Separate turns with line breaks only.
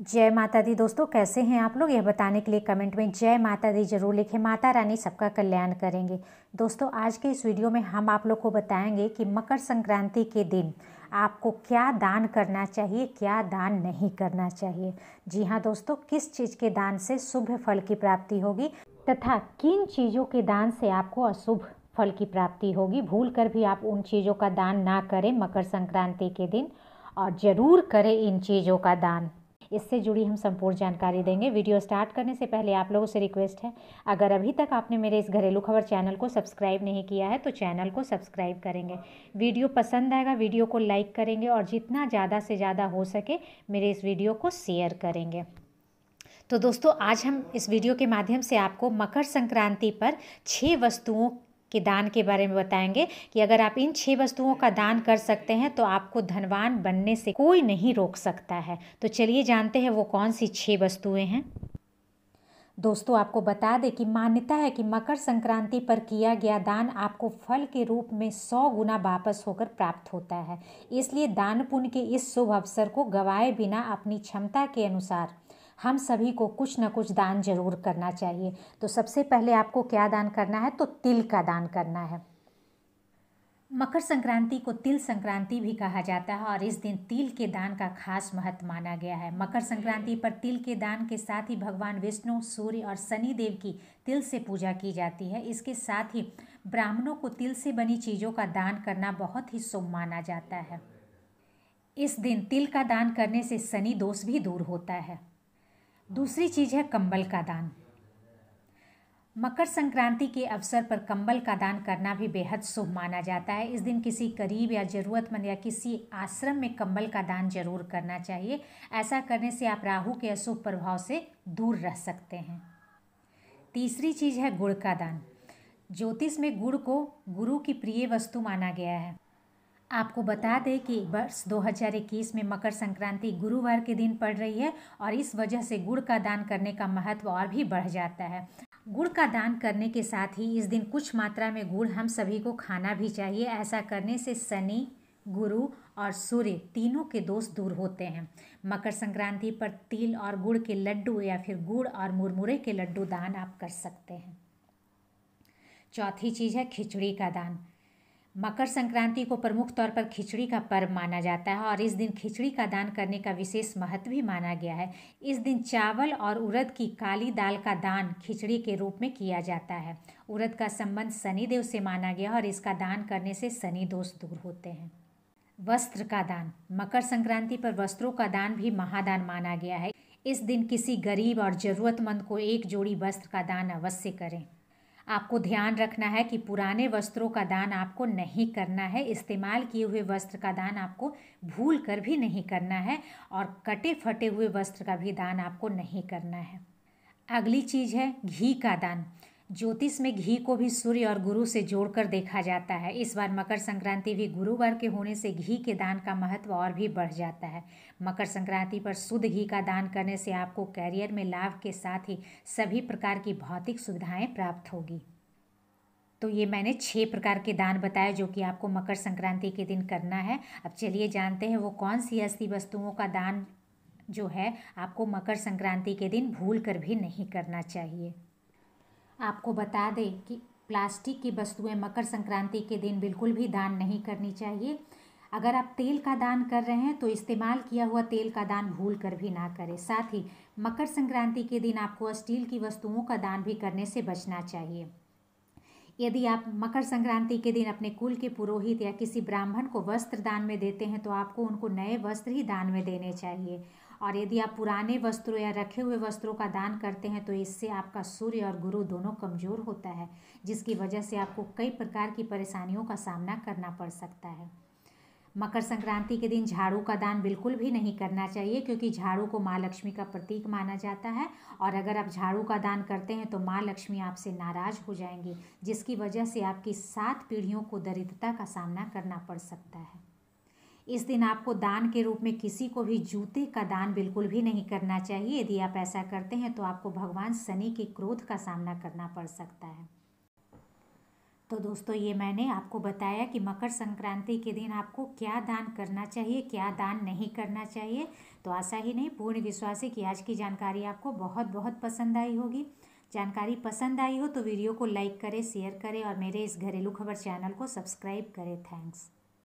जय माता दी दोस्तों कैसे हैं आप लोग यह बताने के लिए कमेंट में जय माता दी जरूर लिखें माता रानी सबका कल्याण करेंगे दोस्तों आज के इस वीडियो में हम आप लोग को बताएंगे कि मकर संक्रांति के दिन आपको क्या दान करना चाहिए क्या दान नहीं करना चाहिए जी हाँ दोस्तों किस चीज़ के दान से शुभ फल की प्राप्ति होगी तथा किन चीज़ों के दान से आपको अशुभ फल की प्राप्ति होगी भूल कर भी आप उन चीज़ों का दान ना करें मकर संक्रांति के दिन और ज़रूर करें इन चीज़ों का दान इससे जुड़ी हम संपूर्ण जानकारी देंगे वीडियो स्टार्ट करने से पहले आप लोगों से रिक्वेस्ट है अगर अभी तक आपने मेरे इस घरेलू खबर चैनल को सब्सक्राइब नहीं किया है तो चैनल को सब्सक्राइब करेंगे वीडियो पसंद आएगा वीडियो को लाइक करेंगे और जितना ज़्यादा से ज़्यादा हो सके मेरे इस वीडियो को शेयर करेंगे तो दोस्तों आज हम इस वीडियो के माध्यम से आपको मकर संक्रांति पर छः वस्तुओं के दान के बारे में बताएंगे कि अगर आप इन छह वस्तुओं का दान कर सकते हैं तो आपको धनवान बनने से कोई नहीं रोक सकता है तो चलिए जानते हैं वो कौन सी छह वस्तुएं हैं दोस्तों आपको बता दें कि मान्यता है कि मकर संक्रांति पर किया गया दान आपको फल के रूप में सौ गुना वापस होकर प्राप्त होता है इसलिए दान पुण्य के इस शुभ अवसर को गवाए बिना अपनी क्षमता के अनुसार हम सभी को कुछ ना कुछ दान जरूर करना चाहिए तो सबसे पहले आपको क्या दान करना है तो तिल का दान करना है मकर संक्रांति को तिल संक्रांति भी कहा जाता है और इस दिन तिल के दान का खास महत्व माना गया है मकर संक्रांति पर तिल के दान के साथ ही भगवान विष्णु सूर्य और शनि देव की तिल से पूजा की जाती है इसके साथ ही ब्राह्मणों को तिल से बनी चीज़ों का दान करना बहुत ही शुभ माना जाता है इस दिन तिल का दान करने से शनि दोष भी दूर होता है दूसरी चीज़ है कंबल का दान मकर संक्रांति के अवसर पर कंबल का दान करना भी बेहद शुभ माना जाता है इस दिन किसी गरीब या ज़रूरतमंद या किसी आश्रम में कंबल का दान जरूर करना चाहिए ऐसा करने से आप राहु के अशुभ प्रभाव से दूर रह सकते हैं तीसरी चीज़ है गुड़ का दान ज्योतिष में गुड़ को गुरु की प्रिय वस्तु माना गया है आपको बता दें कि वर्ष 2021 में मकर संक्रांति गुरुवार के दिन पड़ रही है और इस वजह से गुड़ का दान करने का महत्व और भी बढ़ जाता है गुड़ का दान करने के साथ ही इस दिन कुछ मात्रा में गुड़ हम सभी को खाना भी चाहिए ऐसा करने से शनि गुरु और सूर्य तीनों के दोष दूर होते हैं मकर संक्रांति पर तिल और गुड़ के लड्डू या फिर गुड़ और मुरमुरे के लड्डू दान आप कर सकते हैं चौथी चीज़ है खिचड़ी का दान मकर संक्रांति को प्रमुख तौर पर खिचड़ी का पर्व माना जाता है और इस दिन खिचड़ी का दान करने का विशेष महत्व भी माना गया है इस दिन चावल और उड़द की काली दाल का दान खिचड़ी के रूप में किया जाता है उड़द का संबंध शनिदेव से माना गया और इसका दान करने से शनि दोष दूर होते हैं वस्त्र का दान मकर संक्रांति पर वस्त्रों का दान भी महादान माना गया है इस दिन किसी गरीब और ज़रूरतमंद को एक जोड़ी वस्त्र का दान अवश्य करें आपको ध्यान रखना है कि पुराने वस्त्रों का दान आपको नहीं करना है इस्तेमाल किए हुए वस्त्र का दान आपको भूल कर भी नहीं करना है और कटे फटे हुए वस्त्र का भी दान आपको नहीं करना है अगली चीज़ है घी का दान ज्योतिष में घी को भी सूर्य और गुरु से जोड़कर देखा जाता है इस बार मकर संक्रांति भी गुरुवार के होने से घी के दान का महत्व और भी बढ़ जाता है मकर संक्रांति पर शुद्ध घी का दान करने से आपको कैरियर में लाभ के साथ ही सभी प्रकार की भौतिक सुविधाएं प्राप्त होगी तो ये मैंने छः प्रकार के दान बताए जो कि आपको मकर संक्रांति के दिन करना है अब चलिए जानते हैं वो कौन सी ऐसी वस्तुओं का दान जो है आपको मकर संक्रांति के दिन भूल कर भी नहीं करना चाहिए आपको बता दें कि प्लास्टिक की वस्तुएं मकर संक्रांति के दिन बिल्कुल भी दान नहीं करनी चाहिए अगर आप तेल का दान कर रहे हैं तो इस्तेमाल किया हुआ तेल का दान भूल कर भी ना करें साथ ही मकर संक्रांति के दिन आपको स्टील की वस्तुओं का दान भी करने से बचना चाहिए यदि आप मकर संक्रांति के दिन अपने कुल के पुरोहित या किसी ब्राह्मण को वस्त्र दान में देते हैं तो आपको उनको नए वस्त्र ही दान में देने चाहिए और यदि आप पुराने वस्त्रों या रखे हुए वस्त्रों का दान करते हैं तो इससे आपका सूर्य और गुरु दोनों कमज़ोर होता है जिसकी वजह से आपको कई प्रकार की परेशानियों का सामना करना पड़ सकता है मकर संक्रांति के दिन झाड़ू का दान बिल्कुल भी नहीं करना चाहिए क्योंकि झाड़ू को माँ लक्ष्मी का प्रतीक माना जाता है और अगर आप झाड़ू का दान करते हैं तो माँ लक्ष्मी आपसे नाराज हो जाएंगी जिसकी वजह से आपकी सात पीढ़ियों को दरिद्रता का सामना करना पड़ सकता है इस दिन आपको दान के रूप में किसी को भी जूते का दान बिल्कुल भी नहीं करना चाहिए यदि आप ऐसा करते हैं तो आपको भगवान शनि के क्रोध का सामना करना पड़ सकता है तो दोस्तों ये मैंने आपको बताया कि मकर संक्रांति के दिन आपको क्या दान करना चाहिए क्या दान नहीं करना चाहिए तो आशा ही नहीं पूर्ण विश्वास है कि आज की जानकारी आपको बहुत बहुत पसंद आई होगी जानकारी पसंद आई हो तो वीडियो को लाइक करें शेयर करें और मेरे इस घरेलू खबर चैनल को सब्सक्राइब करें थैंक्स